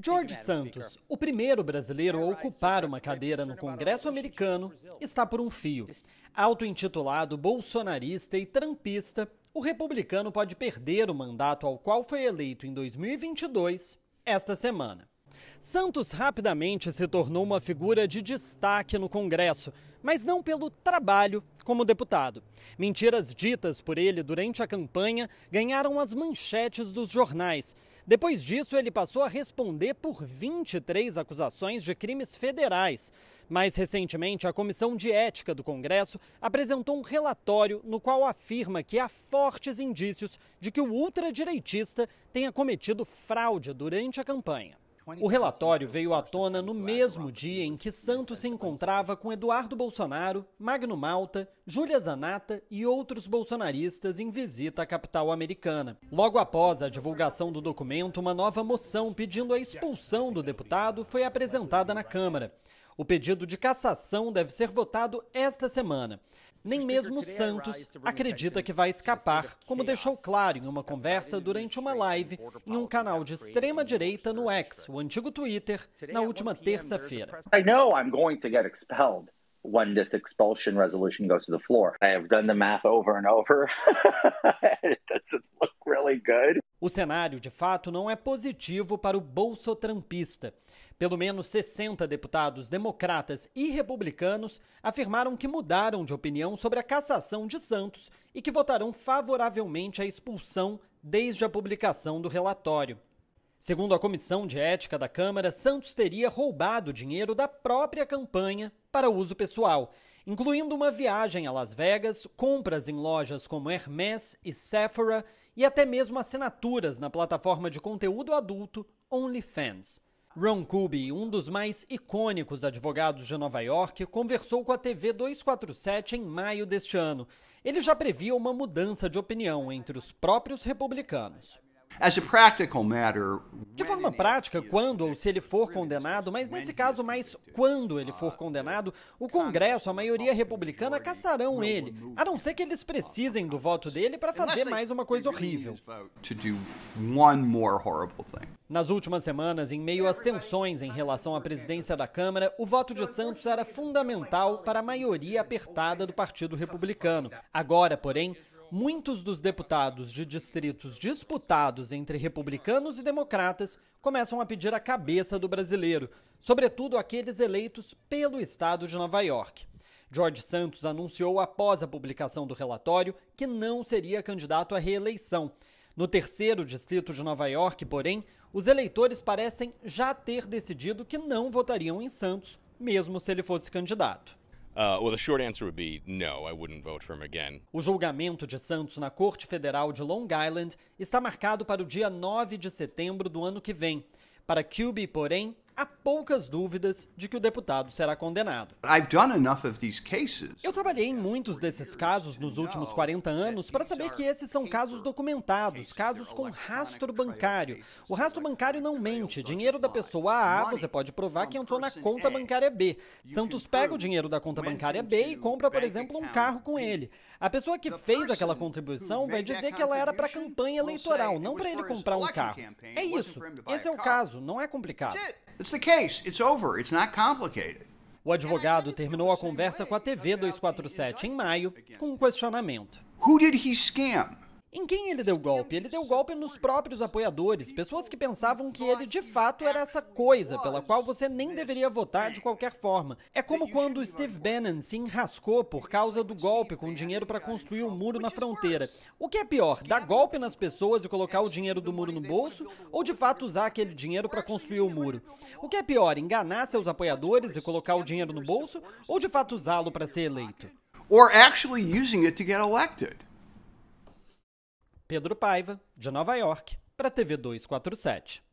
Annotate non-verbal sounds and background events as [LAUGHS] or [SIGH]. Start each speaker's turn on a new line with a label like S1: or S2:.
S1: George Santos, o primeiro brasileiro a ocupar uma cadeira no Congresso americano, está por um fio. Auto-intitulado bolsonarista e trampista, o republicano pode perder o mandato ao qual foi eleito em 2022, esta semana. Santos rapidamente se tornou uma figura de destaque no Congresso, mas não pelo trabalho como deputado. Mentiras ditas por ele durante a campanha ganharam as manchetes dos jornais depois disso, ele passou a responder por 23 acusações de crimes federais. Mais recentemente, a Comissão de Ética do Congresso apresentou um relatório no qual afirma que há fortes indícios de que o ultradireitista tenha cometido fraude durante a campanha. O relatório veio à tona no mesmo dia em que Santos se encontrava com Eduardo Bolsonaro, Magno Malta, Júlia Zanata e outros bolsonaristas em visita à capital americana. Logo após a divulgação do documento, uma nova moção pedindo a expulsão do deputado foi apresentada na Câmara. O pedido de cassação deve ser votado esta semana. Nem mesmo Santos acredita que vai escapar, como deixou claro em uma conversa durante uma live em um canal de extrema direita no X, o antigo Twitter, na última terça-feira. I know I'm going to get expelled when this expulsion resolution goes to the floor. I have done the math over and over. [LAUGHS] it doesn't look really good. O cenário, de fato, não é positivo para o bolsotrampista. Pelo menos 60 deputados democratas e republicanos afirmaram que mudaram de opinião sobre a cassação de Santos e que votarão favoravelmente à expulsão desde a publicação do relatório. Segundo a Comissão de Ética da Câmara, Santos teria roubado dinheiro da própria campanha para uso pessoal, incluindo uma viagem a Las Vegas, compras em lojas como Hermès e Sephora e até mesmo assinaturas na plataforma de conteúdo adulto OnlyFans. Ron Kuby, um dos mais icônicos advogados de Nova York, conversou com a TV 247 em maio deste ano. Ele já previa uma mudança de opinião entre os próprios republicanos. De forma prática, quando ou se ele for condenado, mas nesse caso mais quando ele for condenado, o Congresso, a maioria republicana, caçarão ele, a não ser que eles precisem do voto dele para fazer mais uma coisa horrível. Nas últimas semanas, em meio às tensões em relação à presidência da Câmara, o voto de Santos era fundamental para a maioria apertada do Partido Republicano. Agora, porém, muitos dos deputados de distritos disputados entre republicanos e democratas começam a pedir a cabeça do brasileiro, sobretudo aqueles eleitos pelo estado de Nova York. George Santos anunciou após a publicação do relatório que não seria candidato à reeleição. No terceiro distrito de Nova York, porém, os eleitores parecem já ter decidido que não votariam em Santos, mesmo se ele fosse candidato. O julgamento de Santos na Corte Federal de Long Island está marcado para o dia 9 de setembro do ano que vem. Para Cube, porém, há poucas dúvidas de que o deputado será condenado. Eu trabalhei em muitos desses casos nos últimos 40 anos para saber que esses são casos documentados, casos com rastro bancário. O rastro bancário não mente. Dinheiro da pessoa A, você pode provar que entrou na conta bancária B. Santos pega o dinheiro da conta bancária B e compra, por exemplo, um carro com ele. A pessoa que fez aquela contribuição vai dizer que ela era para a campanha eleitoral, não para ele comprar um carro. É isso. Esse é o caso, não é complicado. O advogado terminou a conversa com a TV 247 em maio com um questionamento. Who did he scam? Em quem ele deu golpe? Ele deu golpe nos próprios apoiadores, pessoas que pensavam que ele de fato era essa coisa pela qual você nem deveria votar de qualquer forma. É como quando Steve Bannon se enrascou por causa do golpe com dinheiro para construir um muro na fronteira. O que é pior, dar golpe nas pessoas e colocar o dinheiro do muro no bolso ou de fato usar aquele dinheiro para construir o muro? O que é pior, enganar seus apoiadores e colocar o dinheiro no bolso ou de fato usá-lo para ser eleito? Or actually using it to get elected. Pedro Paiva, de Nova York, para a TV 247.